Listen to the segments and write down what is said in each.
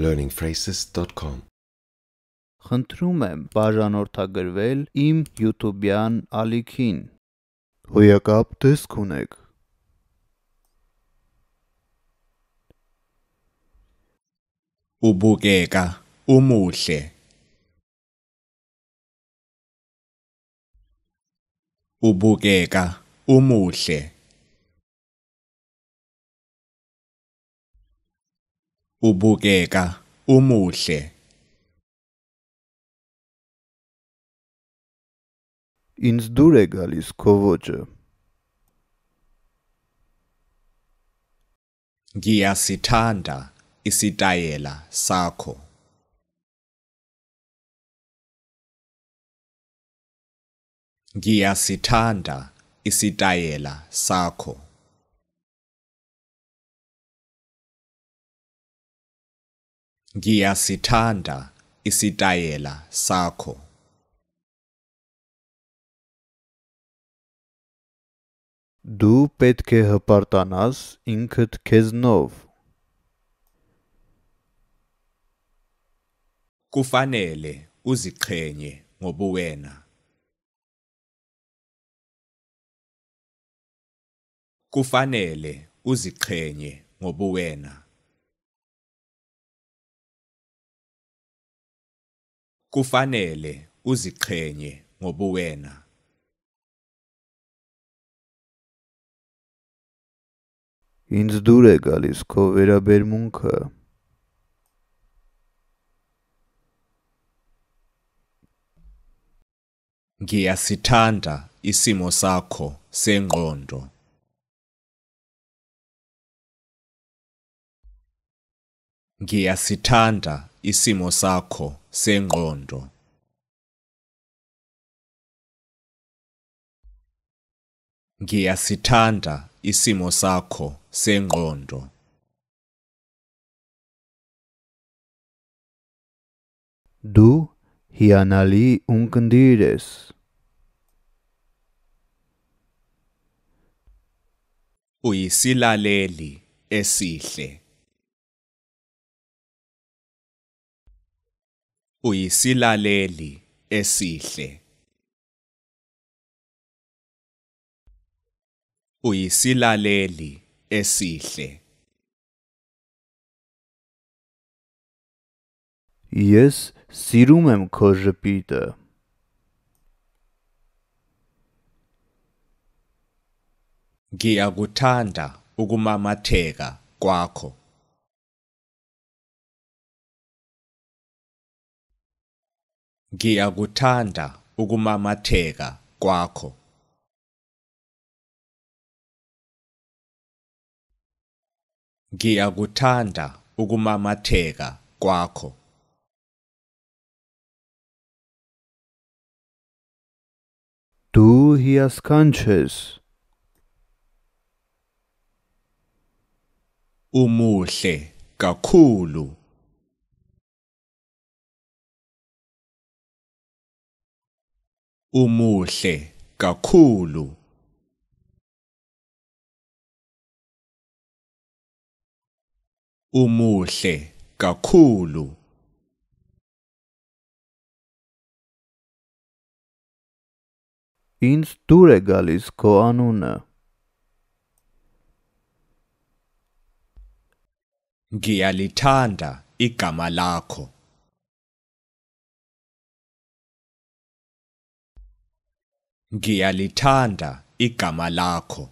learningphrases.com Խնդրում եմ բաժանորդագրվել իմ YouTube-յան ալիքին։ Հոյակապ տեսք ունեք։ Ubukeka umuhle Ubukeka umuhle ubukeka umuhle Ինձ դուր է գալիս քո ոճը Ngiyasithanda isitayela sakho Ngiyasithanda isitayela sakho Ngiyasithanda isitayela sakho. Դու պետք է հպարտանաս ինքդ քեզնով։ Kufanele uziqhenye ngobuwena. Kufanele uziqhenye ngobuwena. kufanele uziqhenye ngobuwena Ինձ դուր է գալիս քո վերաբերմունքը Ngiyasithanda isimo sakho sengqondo Ngiyasithanda isimo sakho sengqondo Ngiyasithanda isimo sakho sengqondo Du hianali unkëndires Uyisilaleli esihle uyisilaleli esihle uyisilaleli esihle Ես սիրում եմ քո ժպիտը Ngiyakuthanda ukumamatheka kwakho Ngiyakuthanda ukumamatheka kwakho. Ngiyakuthanda ukumamatheka kwakho. Du hier conscious. Umuhle kakhulu. umuhle kakhulu umuhle kakhulu Ինձ դուր է գալիս քո անունը Ngiyalithanda igama lakho ngiyalithanda igama lakho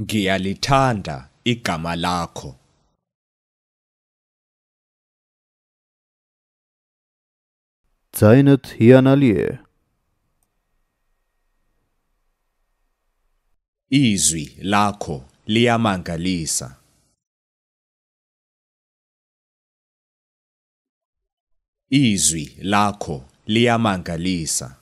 ngiyalithanda igama lakho Ձայնդ հիանալի Izwi lakho liyamangalisa Izwi lakho liyamangalisa.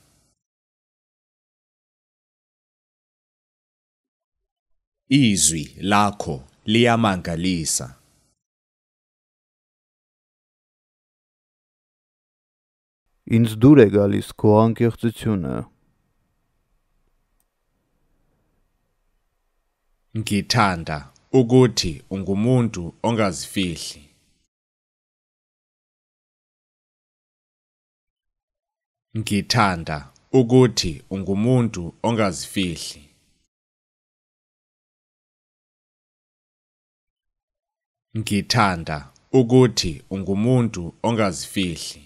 Izwi lakho liyamangalisa. Ինձ դուր է գալիս քո անկեղծությունը։ Ngithanda ukuthi ungumuntu ongazifihli. Ngithanda ukuthi ungumuntu ongazifihli. Ngithanda ukuthi ungumuntu ongazifihli.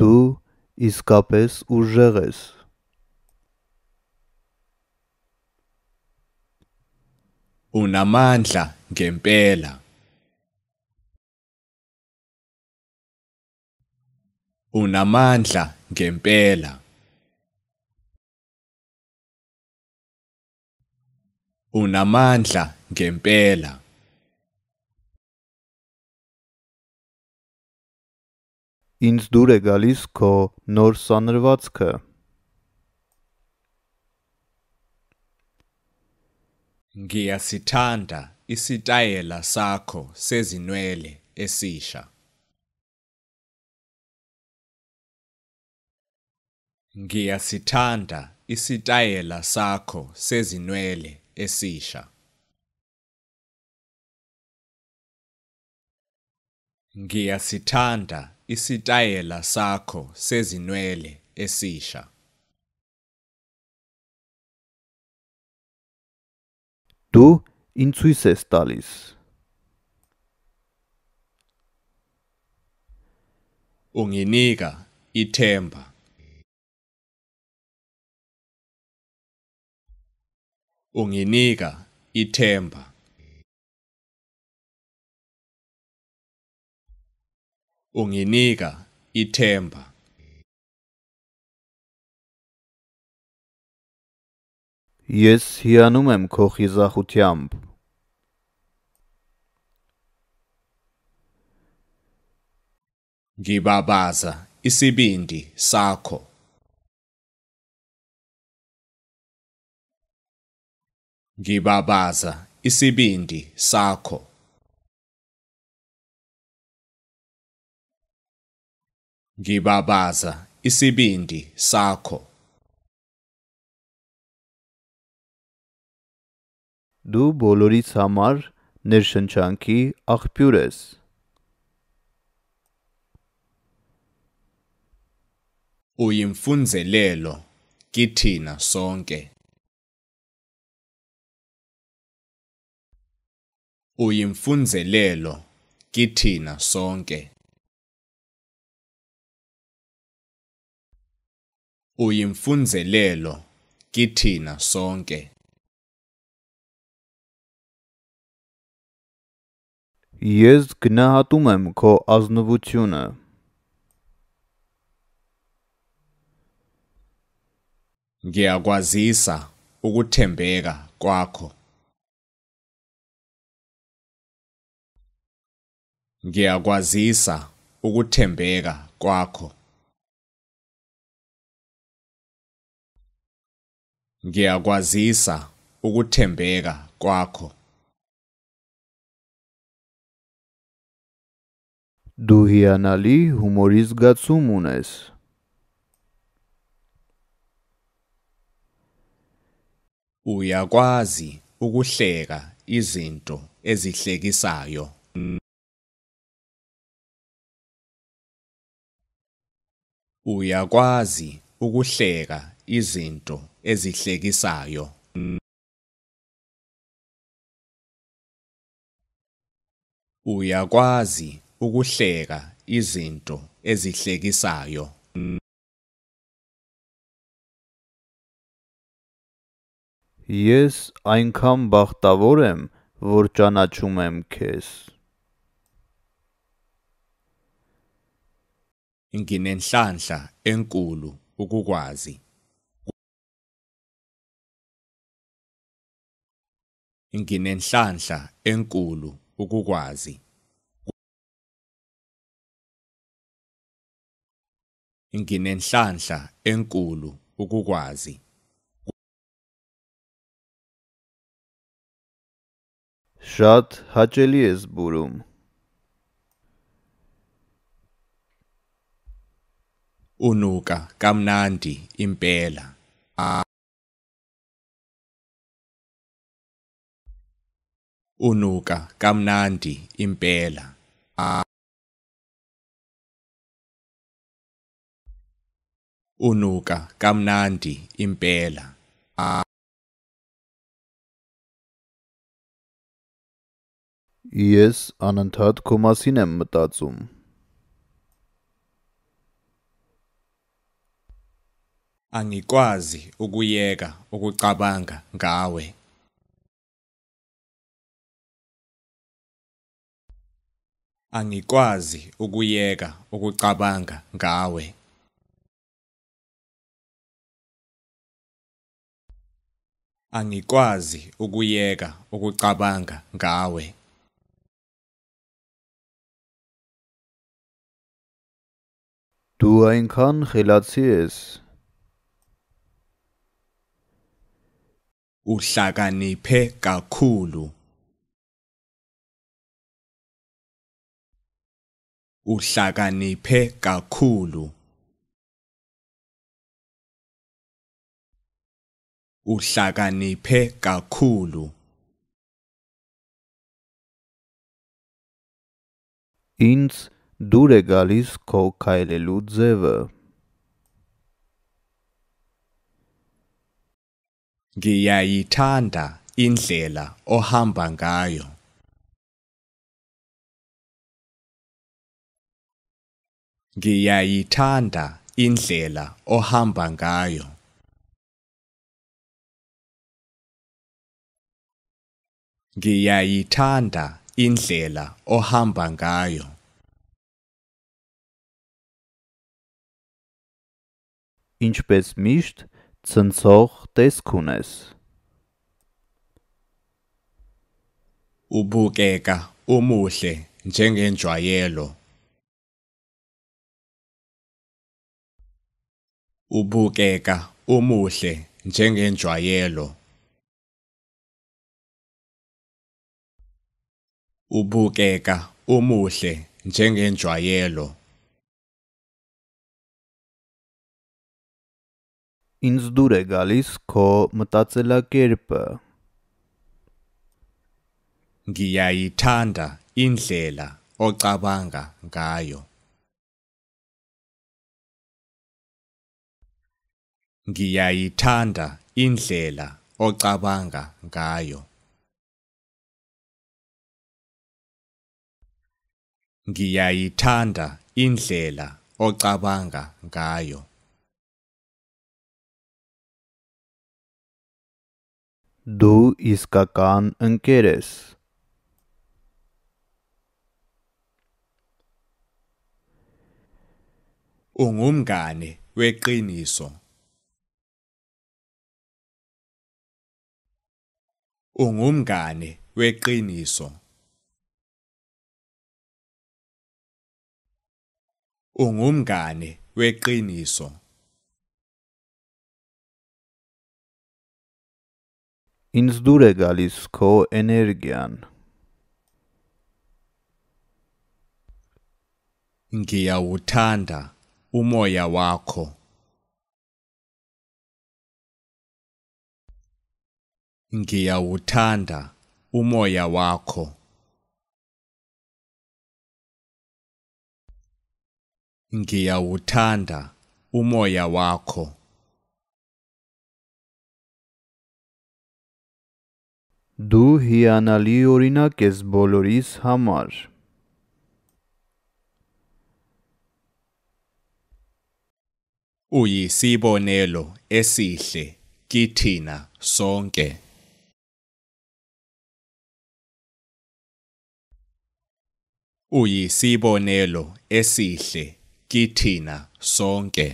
Դու իսկապես ուժեղ ես։ Unamandla ngempela. unamandla ngempela unamandla ngempela Ինձ դուր է գալիս քո նոր սանրվածքը Ngiyasithanda isitayela sakho sezinwele esisha Ngiyasithanda isitayela sakho sezinwele esisha. Ngiyasithanda isitayela sakho sezinwele esisha. Դու ինձ հույս ես տալիս։ Unginika ithemba. unginika ithemba unginika ithemba Ես հիանում եմ քո խիզախությամբ։ Gibabaza isibindi sakho Ngibabaza isibindi sakho. Ngibabaza isibindi sakho. Դու բոլորից համար ներշնչանքի աղբյուր ես։ Uyimfunzelelo kithina sonke. uyimfunzelelo kithina sonke uyimfunzelelo kithina sonke Ես գնահատում եմ քո ազնվությունը Ngiyakwazisa ukuthembeka kwakho ngiyakwazisa ukuthembeka kwakho ngiyakwazisa ukuthembeka kwakho Դու հիանալի հումորի զգացում ունես։ Uyakwazi ukuhleka izinto ezihlekisayo. Uyakwazi ukuhleka izinto ezihlekisayo. Uyakwazi ukuhleka izinto ezihlekisayo. Ես այնքան բախտավոր եմ, որ ճանաչում եմ քեզ։ nginenhlanhla enkulu ukukwazi nginenhlanhla enkulu ukukwazi nginenhlanhla enkulu ukukwazi Շատ հաճելի ես բուրում unuka kamnandi impela unuka kamnandi impela unuka kamnandi impela Ես անընդհատ քո մասին եմ մտածում Angikwazi ukuyeka ukucabanga ngawe. Angikwazi ukuyeka ukucabanga ngawe. Angikwazi ukuyeka ukucabanga ngawe. Դու այնքան խելացի ես, uhlakaniphe kakhulu uhlakaniphe kakhulu uhlakaniphe kakhulu Ինձ դուր է գալիս քո քայլելու ձևը Ngiyayithanda indlela ohamba ngayo. Ngiyayithanda indlela ohamba ngayo. Ngiyayithanda indlela ohamba ngayo. Ինչպես միշտ Ցնցող տեսք ունես։ Ubukeka umuhle njengenjwayelo. Ubukeka umuhle njengenjwayelo. Ubukeka umuhle njengenjwayelo. Ինձ դուր է գալիս քո մտածելակերպը։ Ngiyayithanda indlela ocabanga ngayo. Ngiyayithanda indlela ocabanga ngayo. Ngiyayithanda indlela ocabanga ngayo. դու իսկական ընկեր ես։ Ungumngane weqiniso. Ungumngane weqiniso. Ungumngane weqiniso. Ինձ դուր է գալիս քո էներգիան։ Ngiyawuthanda umoya wakho. Ngiyawuthanda umoya wakho. Ngiyawuthanda umoya wakho. Դու հիանալի օրինակ ես բոլորիս համար։ Uyisibonelo esihle kithina sonke. Uyisibonelo esihle kithina sonke.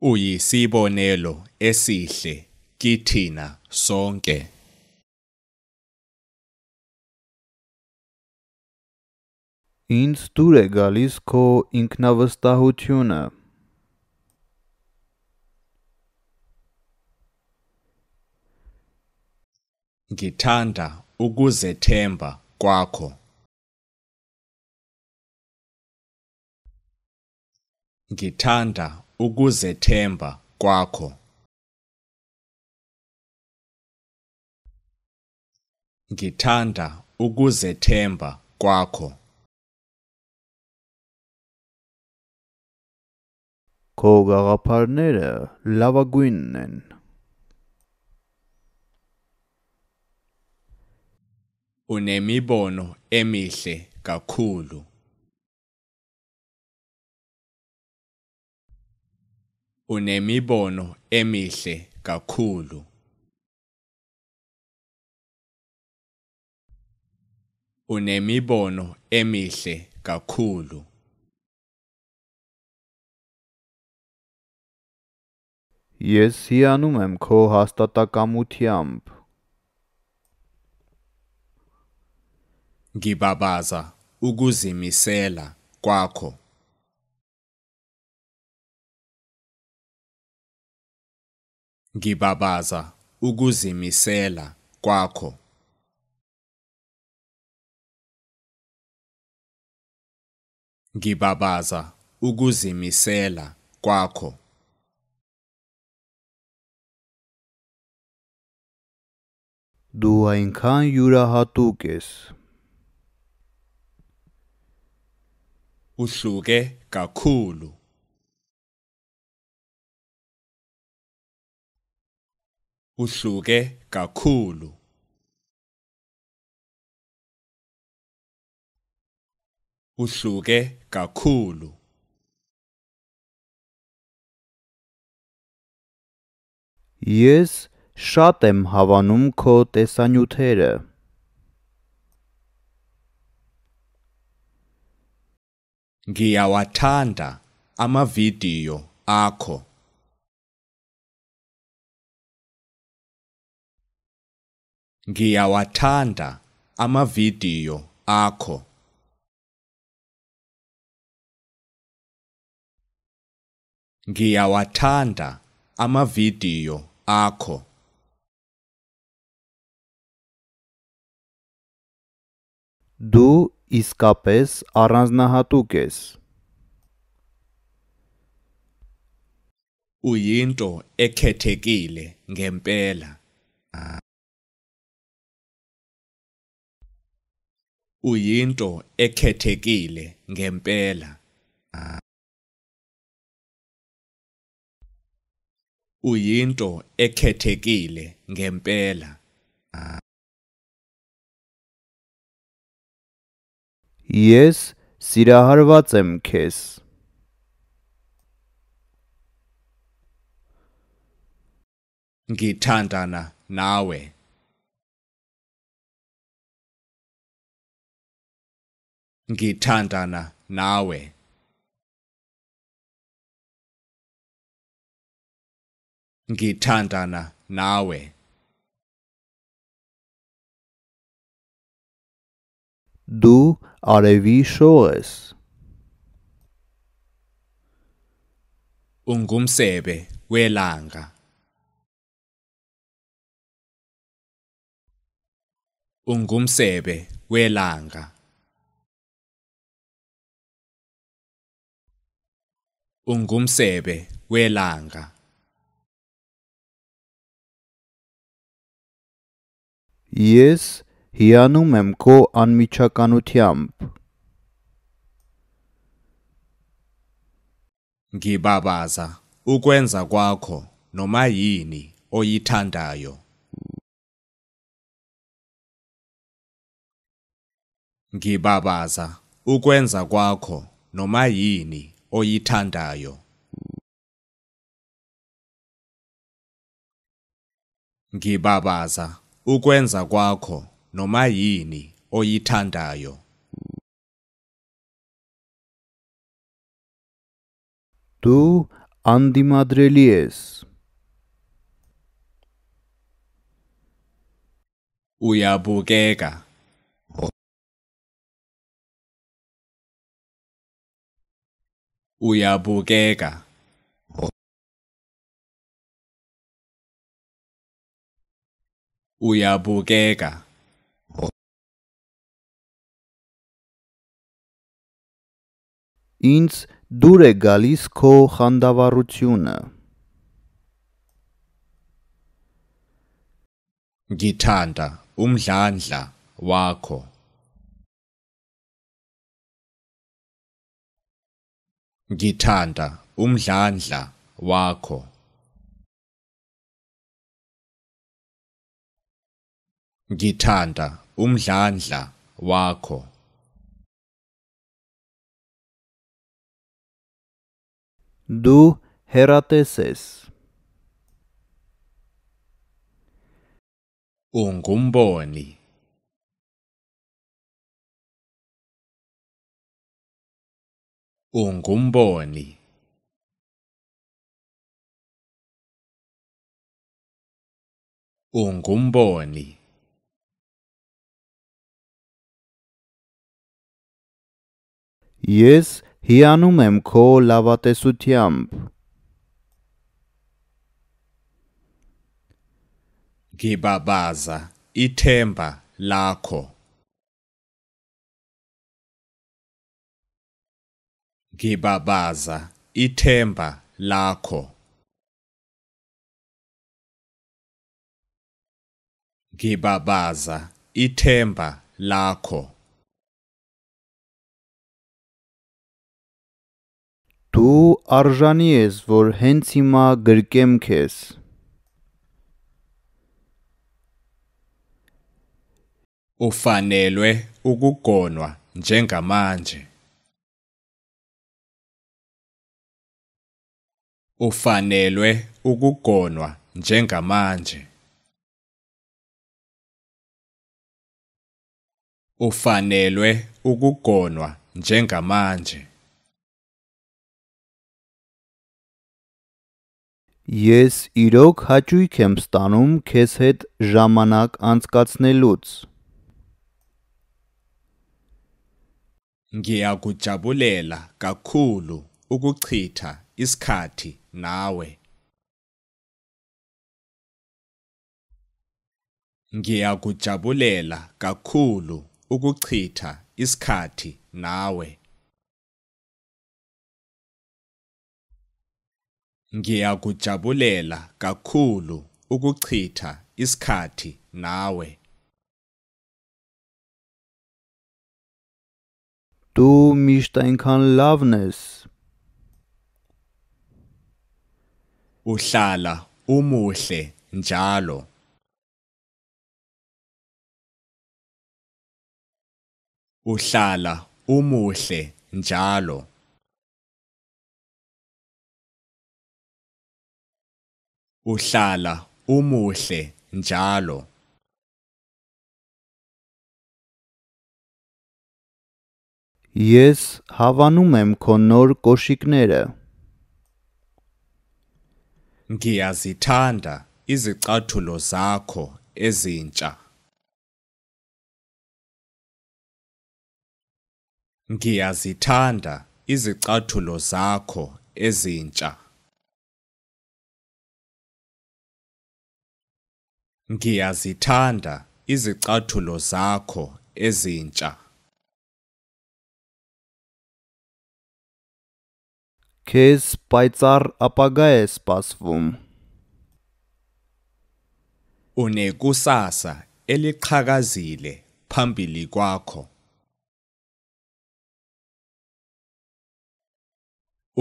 Uyisibonelo esihle kithina sonke. Ինձ դուր է գալիս քո ինքնավստահությունը։ Ngithanda ukuzethemba kwakho։ Ngithanda ukuzethemba kwakho. Ngithanda ukuzethemba kwakho. Քո գաղափարները լավագույնն են։ Unemibono emihle kakhulu. unemibono emihle kakhulu unemibono emihle kakhulu Ես հիանում եմ քո հաստատակամությամբ Gibabaza ukuzimisela kwakho Ngibabaza ukuzimisela kwakho. Ngibabaza ukuzimisela kwakho. Դու այնքան յուրահատուկ ես։ Uhluke kakhulu. uhluke kakhulu uhluke kakhulu Ես շատ եմ հավանում քո տեսանյութերը։ Ngiyawathanda amavidiyo akho. ngiyawathanda amavidiyo akho ngiyawathanda amavidiyo akho du iskapes aranznahatukes uyinto ekhethekile ngempela uyinto ekhethekile ngempela uyinto ekhethekile ngempela Ես սիրահարված եմ քեզ Ngithandana nawe ngithandana nawe ngithandana nawe Du Alevi Shores. Ungumsebe welanga. Ungumsebe welanga. ungumsebe welanga Ես հիանում եմ քո անմիջականությամբ Ngibabaza ukwenza kwakho noma yini oyithandayo Ngibabaza ukwenza kwakho noma yini oyithandayo ngibabaza ukwenza kwakho noma yini oyithandayo դու անդիմադրելի ես uyabukeka uyabukeka uyabukeka Ինձ դուր է գալիս քո խանդավառությունը Ngithanda umdlandla wakho Ngithanda umdlandla wakho Ngithanda umdlandla wakho Du Herateses Ungumboni ungumboni ungumboni Ես հիանում եմ քո լավատեսությամբ Gibabaza ithemba lakho ngibabaza ithemba lakho ngibabaza ithemba lakho Դու արժանի ես, որ հենց հիմա գրկեմ քեզ։ Ufanelwe ukugonwa njengamanje. ufanelwe ukugonwa njengamanje ufanelwe ukugonwa njengamanje Ես իրոք հաճույք եմ ստանում քեզ հետ ժամանակ անցկացնելուց։ Ngiyakujabulela kakhulu ukuchitha isikhathi nawe Ngiyakujabulela kakhulu ukuchitha isikhathi nawe Ngiyakujabulela kakhulu ukuchitha isikhathi nawe Դու միշտ այնքան լավն ես uhlala umuhle njalo uhlala umuhle njalo uhlala umuhle njalo Ես հավանում եմ քո նոր կոշիկները Ngiyazithanda izicathulo zakho ezintsha. Ngiyazithanda izicathulo zakho ezintsha. Ngiyazithanda izicathulo zakho ezintsha. Քեզ պայծառ ապագա է սպասվում։ Unekusasa eliqhakazile phambili kwakho.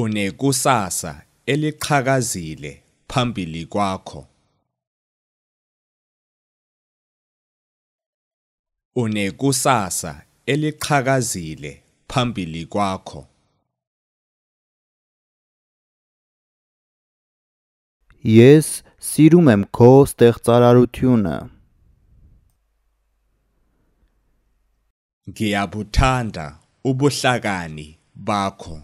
Unekusasa eliqhakazile phambili kwakho. Unekusasa eliqhakazile phambili kwakho. Ես սիրում եմ քո ստեղծարարությունը։ Ngiyabuthanda ubuhlakani bakho.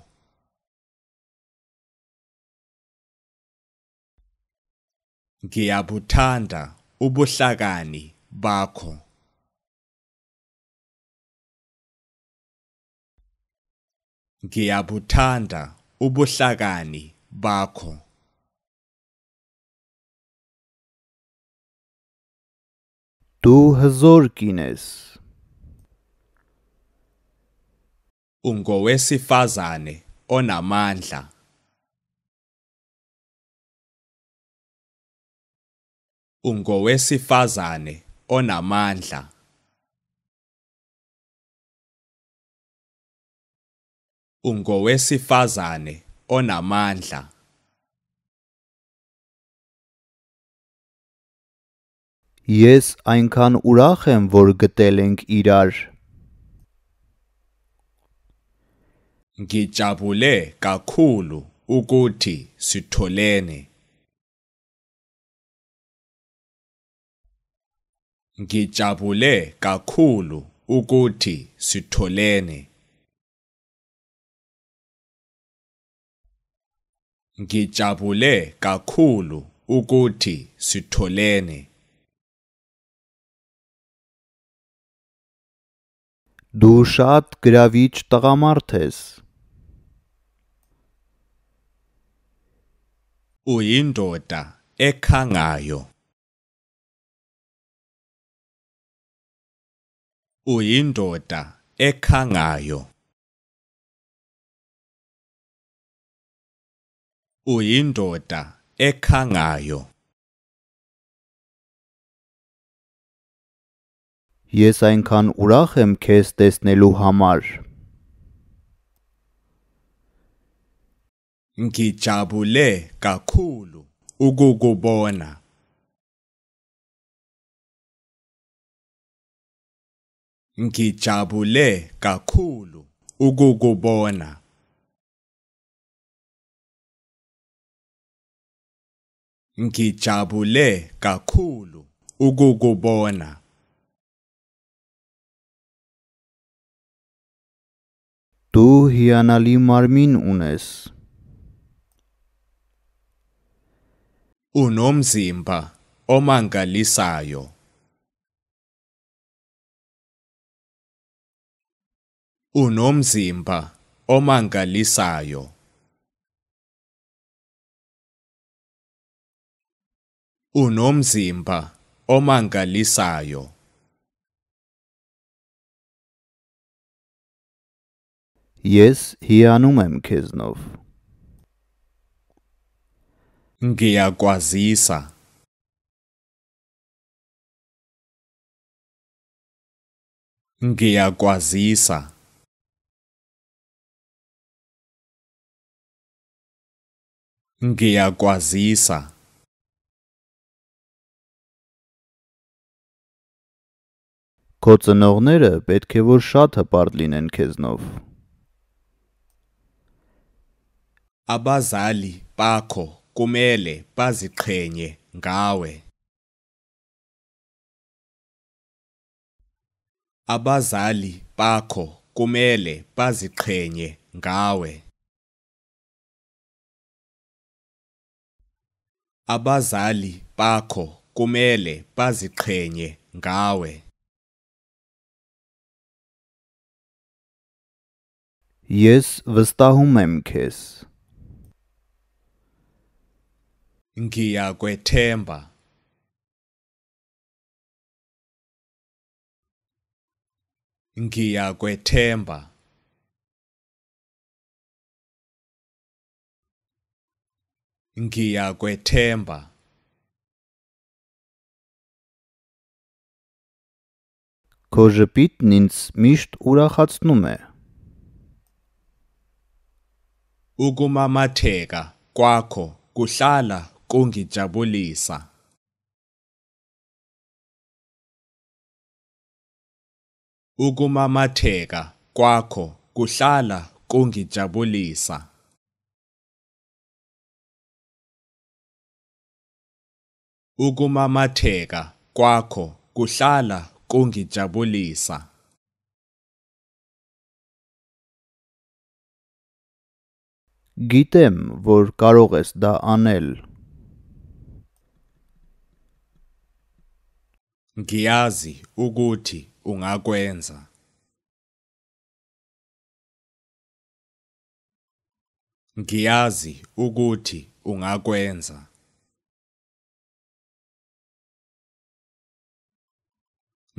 Ngiyabuthanda ubuhlakani bakho. Ngiyabuthanda ubuhlakani bakho. Դու հզոր կին ես։ Ungowesifazane onamandla. Ungowesifazane onamandla. Ungowesifazane onamandla. Ես այնքան ուրախ եմ, որ գտել ենք իրար։ Ngijabule kakhulu ukuthi sitholene. Ngijabule kakhulu ukuthi sitholene. Ngijabule kakhulu ukuthi sitholene. Դու շատ գրավիչ տղամարդ ես։ Uyindoda ekhangayo. Uyindoda ekhangayo. Uyindoda ekhangayo. Ես այնքան ուրախ եմ քեզ տեսնելու համար։ Ngijabule kakhulu ukukubona Ngijabule kakhulu ukukubona Ngijabule kakhulu ukukubona Դու հիանալի մարմին ունես։ Unomzimba omangalisayo. Unomzimba omangalisayo. Unomzimba omangalisayo. ես հիանում եմ քեզնով։ Գեակուազիսա Ngiyakwazisa Ngiyakwazisa Քո ծնողները պետք է որ շատ հպարտ լինեն քեզնով։ Abazali bakho kumele baziqhenye ngawe. Abazali bakho kumele baziqhenye ngawe. Abazali bakho kumele baziqhenye ngawe. Ես վստահում եմ քեզ ngiyakwethemba ngiyakwethemba ngiyakwethemba Քո ժպիտն ինձ միշտ ուրախացնում է։ Ukumamatheka kwakho kuhlala kungijabulisa ukumamatheka kwakho kuhlala kungijabulisa ukumamatheka kwakho kuhlala kungijabulisa Գիտեմ, որ կարող ես դա անել։ Ngiyazi ukuthi ungakwenza. Ngiyazi ukuthi ungakwenza.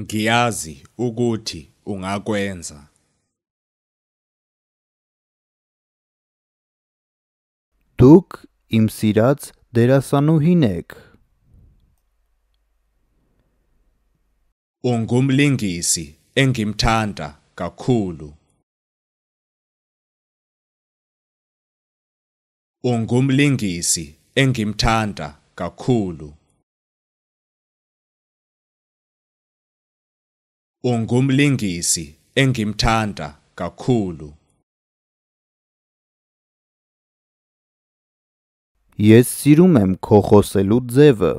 Ngiyazi ukuthi ungakwenza. Դուք իմ սիրած դերասանուհին եք։ ungumlingisi engimthanda kakhulu ungumlingisi engimthanda kakhulu ungumlingisi engimthanda kakhulu Ես սիրում եմ քո խոսելու ձևը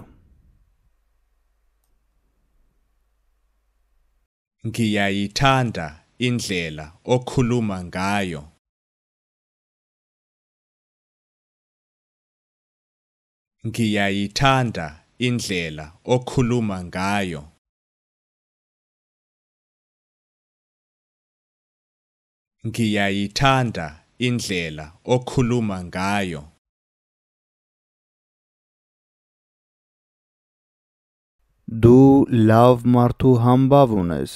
Ngiyayithanda indlela okhuluma ngayo. Ngiyayithanda indlela okhuluma ngayo. Ngiyayithanda indlela okhuluma ngayo. դու լավ մարդու համբավ ունես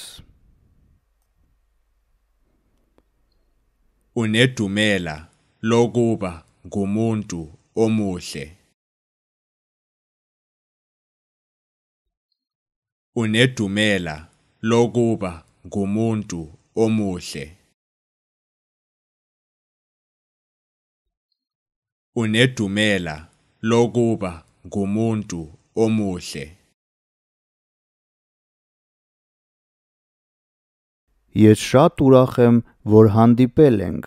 unedumela lokuba ngumuntu omuhle unedumela lokuba ngumuntu omuhle unedumela lokuba ngumuntu omuhle Ես շատ ուրախ եմ, որ հանդիպել ենք։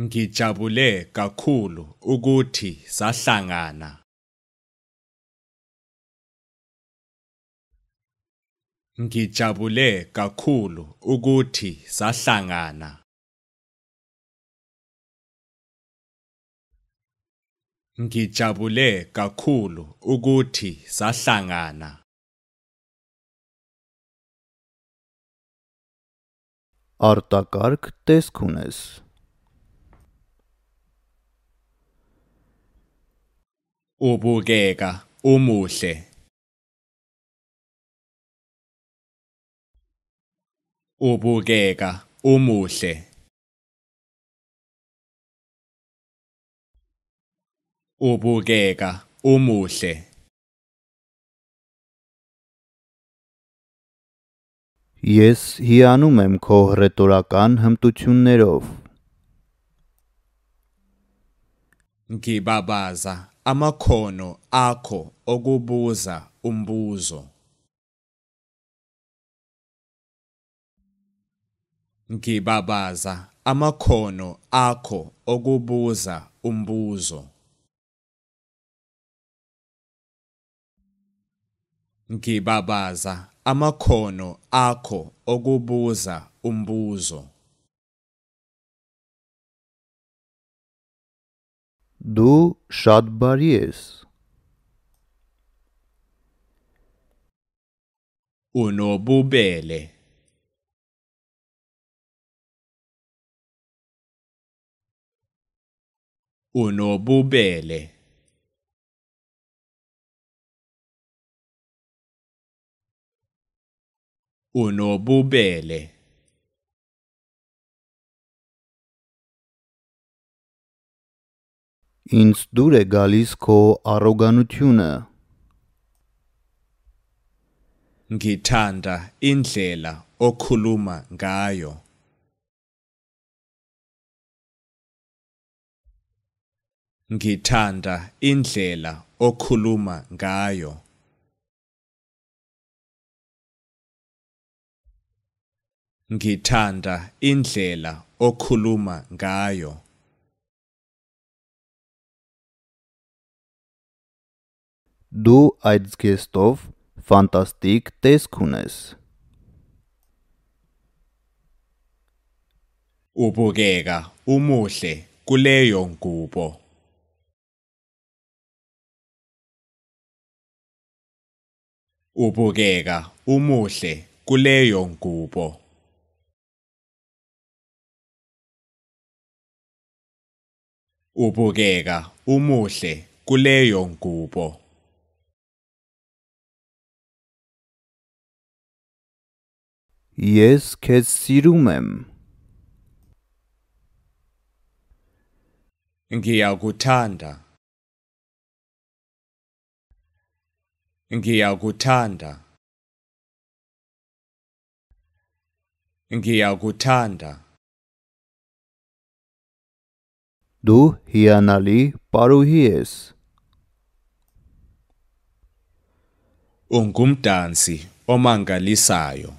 Ngijabule kakhulu ukuthi sahlangana. Ngijabule kakhulu ukuthi sahlangana. Ngijabule kakhulu ukuthi sahlangana. արտակարգ տեսք ունես։ Ubukeka umuhle Ubukeka umuhle Ubukeka umuhle Ես հիանում եմ քո ռետորական հմտություններով։ Ngibabaza amakhono akho okubuza umbuzo. Ngibabaza amakhono akho okubuza umbuzo. Ngibabaza amakhono akho okubuza umbuzo. Du shadbaries. Unobubele. Unobubele. unobubele Ինձ դուր է գալիս քո առոգանությունը Ngithanda indlela okhuluma ngayo Ngithanda indlela okhuluma ngayo Ngithanda indlela okhuluma ngayo. դու այդ զգեստով ֆանտաստիկ տեսք ունես։ Ubukeka umuhle kuleyo ngubo. Ubukeka umuhle kuleyo ngubo. ubukeka umuhle kuleyo ngubo Ես քեզ սիրում եմ։ Ngiyakuthanda. Ngiyakuthanda. Ngiyakuthanda. Դու հիանալի պարուհի ես։ Ungumdansi omangalisayo.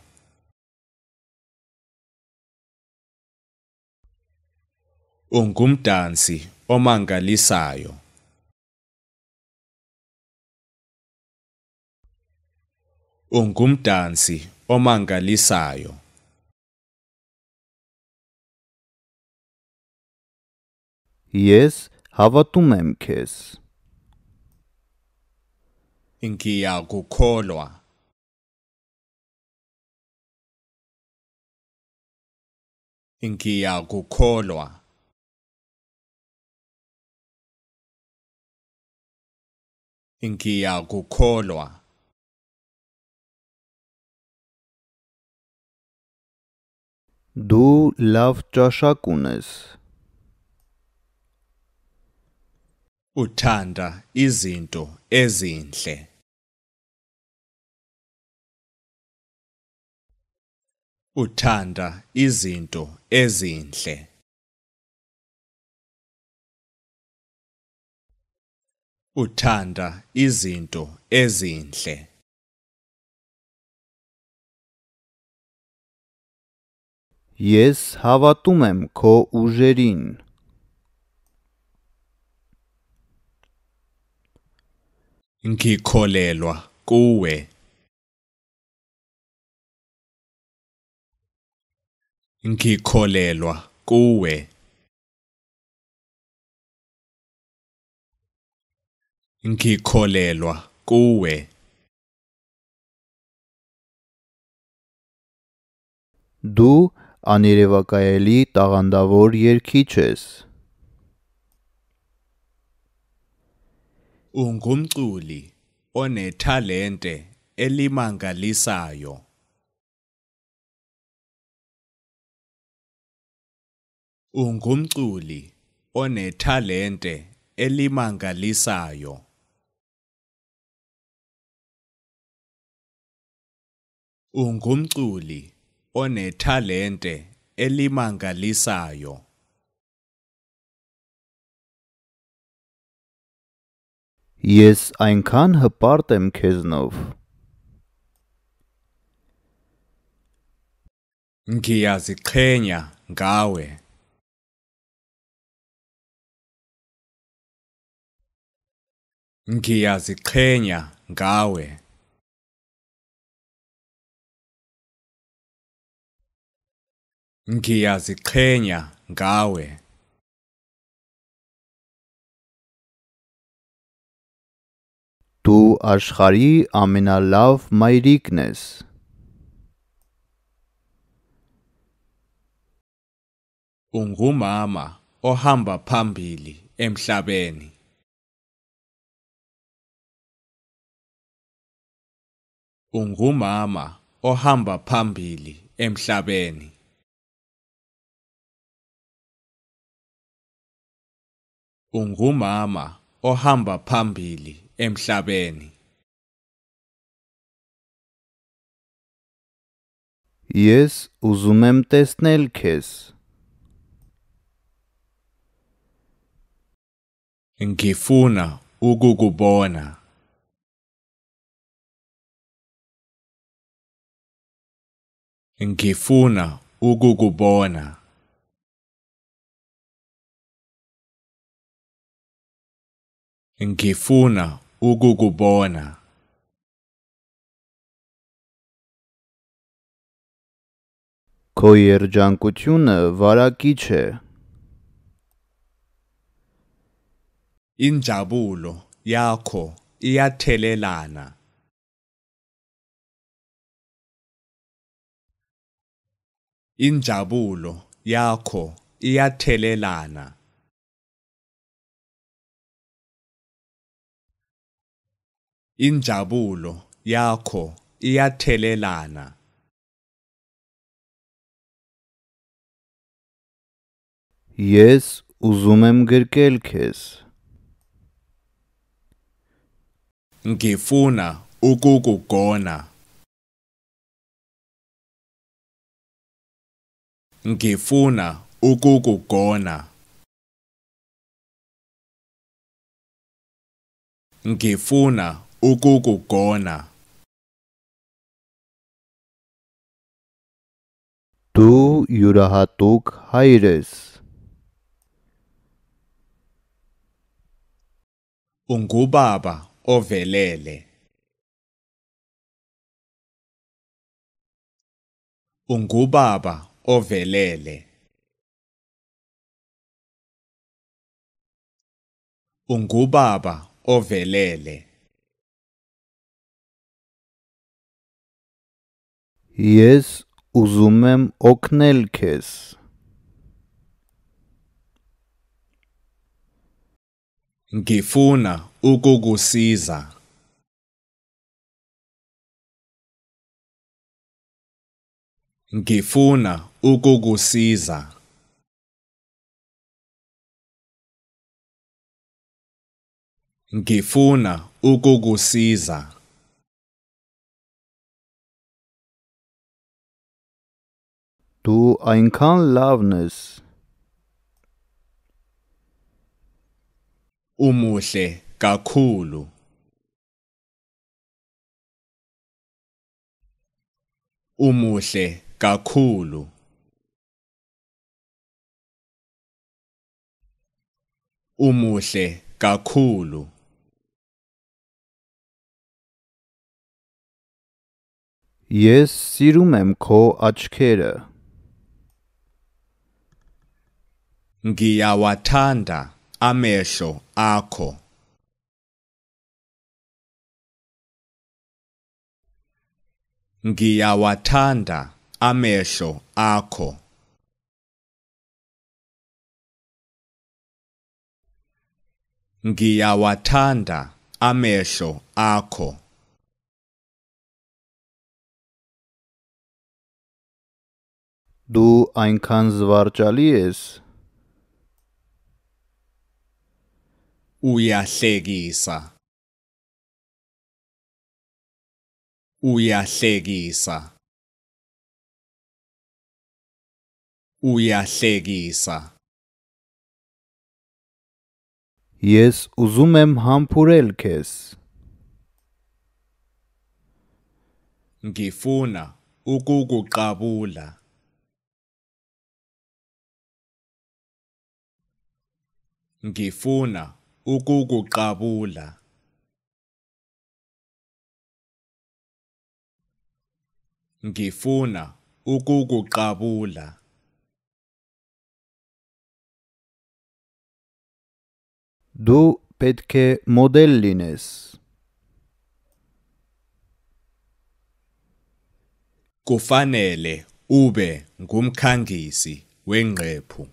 Ungumdansi omangalisayo. Ungumdansi omangalisayo. Ես հավատում եմ քեզ։ Ngiyakukholwa. Ngiyakukholwa. Ngiyakukholwa. Դու լավ ճաշակ ունես։ Uthanda izinto ezinhle. Uthanda izinto ezinhle. Uthanda izinto ezinhle. Ես հավատում եմ քո ուժերին։ Ngikholelwa kuwe. Ngikholelwa kuwe. Ngikholelwa kuwe. Դու աներևակայելի տաղանդավոր երգիչ ես։ Ungumculi onethalente elimangalisayo. Ungumculi onethalente elimangalisayo. Ungumculi onethalente elimangalisayo. Ես այնքան հպարտ եմ քեզնով։ Ինքիազի քենյա գաուե։ Ինքիազի քենյա գաուե։ Ինքիազի քենյա գաուե։ աշխարհի ամենալավ մայրիկն ես։ Ungumama ohamba phambili emhlabeni. Ungumama ohamba phambili emhlabeni. Ungumama ohamba phambili emhlabeni. Ես ուզում եմ տեսնել քեզ։ Ngifuna ukukubona. Ngifuna ukukubona. Ngifuna ukukubona. Քո երջանկությունը վարակիչ է։ Injabulo yakho iyathelelana. Injabulo yakho iyathelelana. Injabulo yakho iyathelelana. Ես ուզում եմ գրկել քեզ։ Ngifuna ukukugona. Ngifuna ukukugona. Ngifuna ukukugona. Դու յուրահատուկ հայր ես։ ungubaba ovelele ungubaba ovelele ungubaba ovelele ես ուզում եմ օգնել քեզ Ngifuna ukukusiza. Ngifuna ukukusiza. Ngifuna ukukusiza. Du ein umuhle kakhulu umuhle kakhulu umuhle kakhulu Yes, սիրում achkera. քո աչքերը Ngiyawathanda amehlo akho Ngiyawathanda amehlo akho Ngiyawathanda amehlo akho Du այնքան զվարճալի ես uyahlekisa uyahlekisa uyahlekisa Ես ուզում եմ համբուրել քեզ։ Ngifuna ukukuqabula. Ngifuna ukukuqabula ngifuna ukukuqabula Du petke modellines kufanele ube ngumkhangisi wengqephu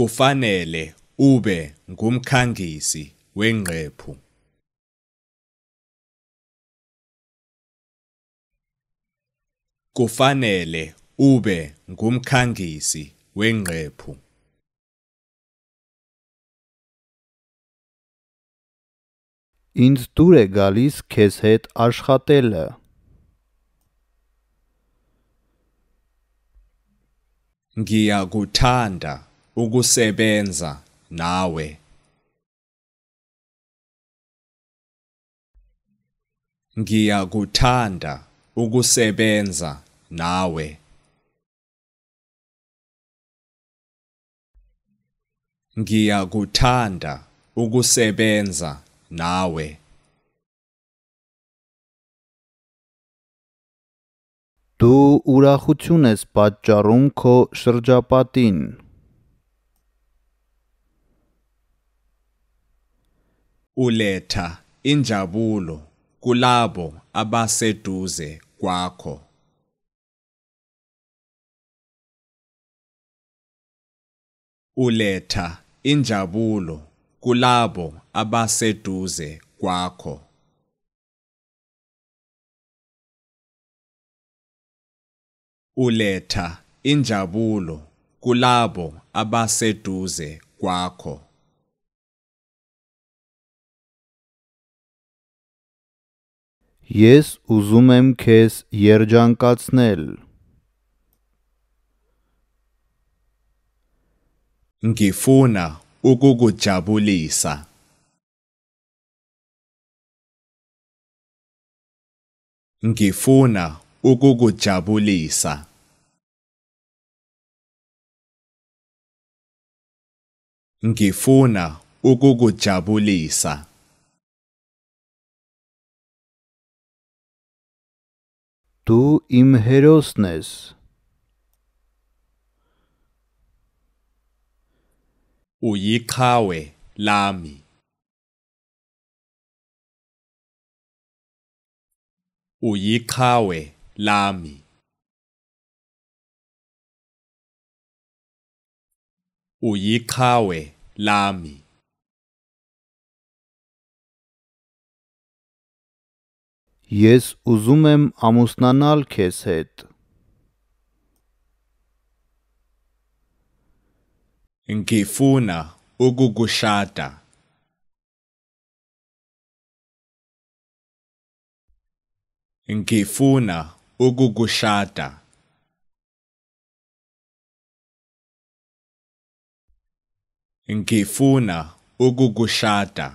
kufanele ube ngumkhangisi wenqephu kufanele ube ngumkhangisi wenqephu Ինձ դուր է գալիս քեզ հետ աշխատելը Ngiyakuthanda ukusebenza nawe Ngiyakuthanda ukusebenza nawe Ngiyakuthanda ukusebenza nawe Դու ուրախություն ես պատճառում քո շրջապատին uletha injabulo kulabo abaseduze kwakho uletha injabulo kulabo abaseduze kwakho uletha injabulo kulabo abaseduze kwakho Ես ուզում եմ քեզ երջանկացնել։ Ngifuna ukukujabulisa. Ngifuna ukukujabulisa. Ngifuna ukukujabulisa. Դու իմ հերոսն ես։ Ուիքավե լամի Ուիքավե լամի Ուիքավե լամի Ես ուզում եմ ամուսնանալ քեզ հետ։ Ngifuna ukukushada. Ngifuna ukukushada. Ngifuna ukukushada.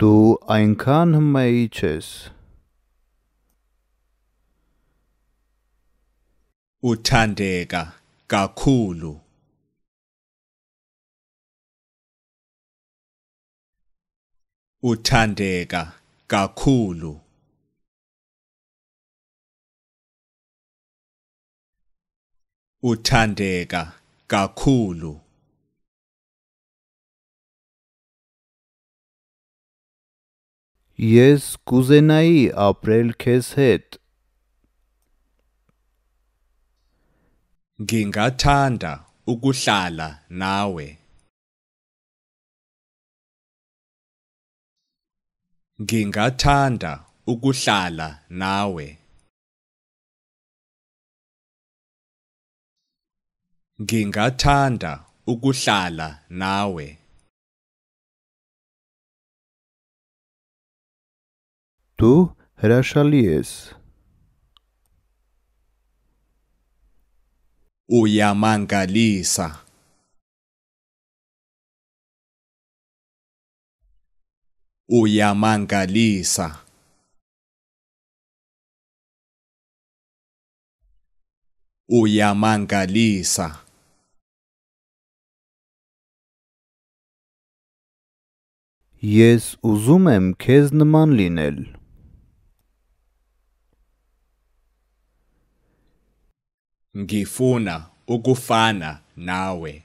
դու այնքան հմեի ես։ Uthandeka kakhulu. Uthandeka kakhulu. Uthandeka kakhulu. Ես կուզենայի ապրել քեզ հետ։ Ngingathanda ukuhlala nawe. Ngingathanda ukuhlala nawe. Ngingathanda ukuhlala nawe. Դու հրաշալի ես։ Uyamangalisa. Uyamangalisa. Uyamangalisa. Ես ուզում եմ քեզ նման լինել։ ngifuna ukufana nawe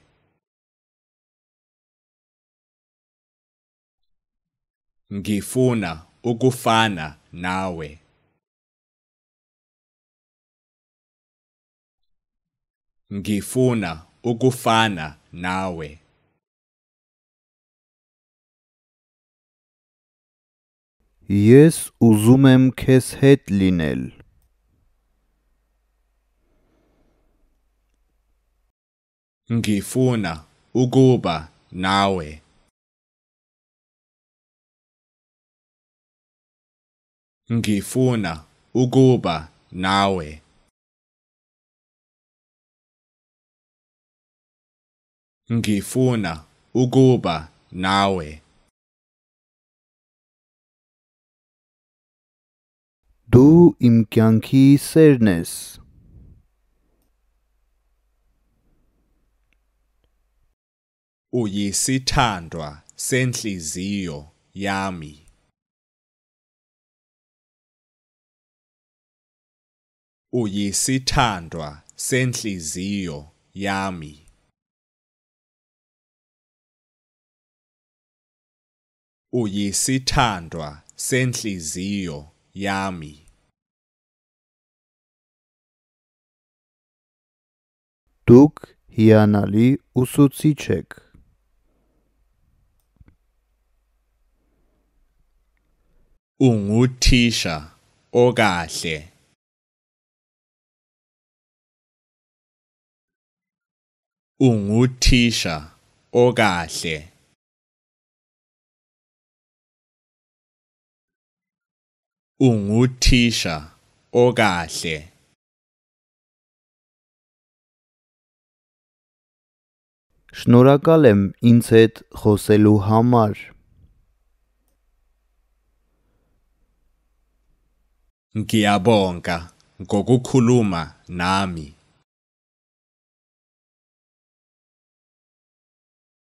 ngifuna ukufana nawe ngifuna ukufana nawe Ես ուզում եմ քեզ հետ լինել ngifuna ukuba nawe ngifuna ukuba nawe ngifuna ukuba nawe Du imkanki sernes uyisithandwa senhliziyo yami uyisithandwa senhliziyo yami uyisithandwa senhliziyo yami Դուք հիանալի ուսուցիչ եք unguthisha okahle unguthisha okahle unguthisha okahle Շնորհակալ եմ ինձ հետ խոսելու համար Ngiyabonga ngokukhuluma nami.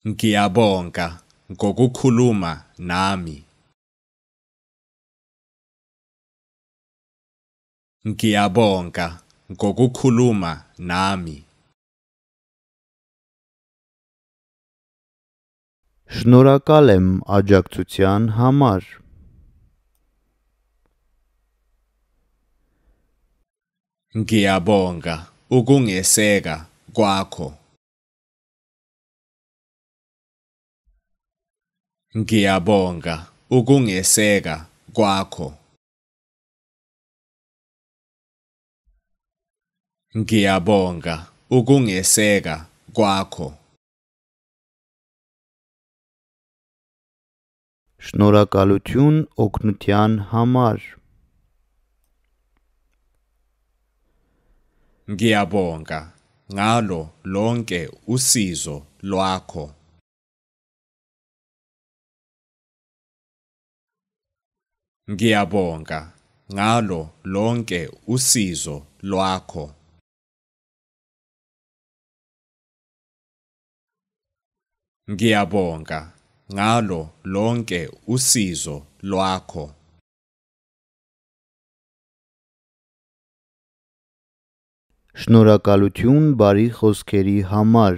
Ngiyabonga ngokukhuluma nami. Ngiyabonga ngokukhuluma nami. Շնորհակալ եմ աջակցության համար։ Ngiyabonga ukungeseka kwakho. Ngiyabonga ukungeseka kwakho. Ngiyabonga ukungeseka kwakho. Շնորհակալություն օգնության համար։ Ngiyabonga ngalo lonke usizo lwakho. Ngiyabonga ngalo lonke usizo lwakho. Ngiyabonga ngalo lonke usizo lwakho. Շնորհակալություն բարի խոսքերի համար։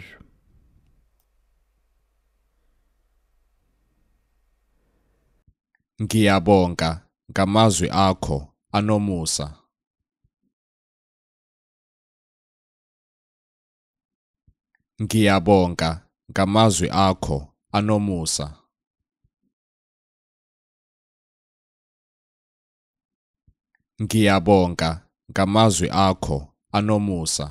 Ngiyabonga ngamazwi akho anomusa. Ngiyabonga ngamazwi akho anomusa. Ngiyabonga ngamazwi akho anomusa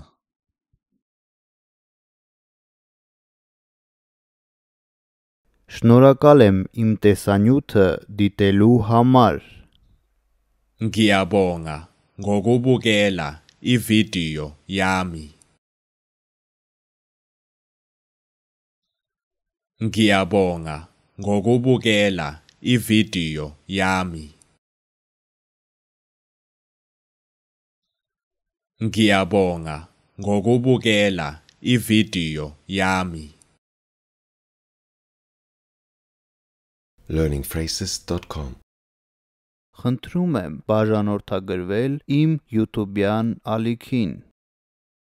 Շնորհակալ եմ իմ տեսանյութը դիտելու համար Ngiyabonga ngokubukela i-video yami Ngiyabonga ngokubukela i-video yami Ngiyabonga ngokubukela ividiyo yami. learningphrases.com Խնդրում եմ բաժանորդագրվել իմ YouTube-յան ալիքին։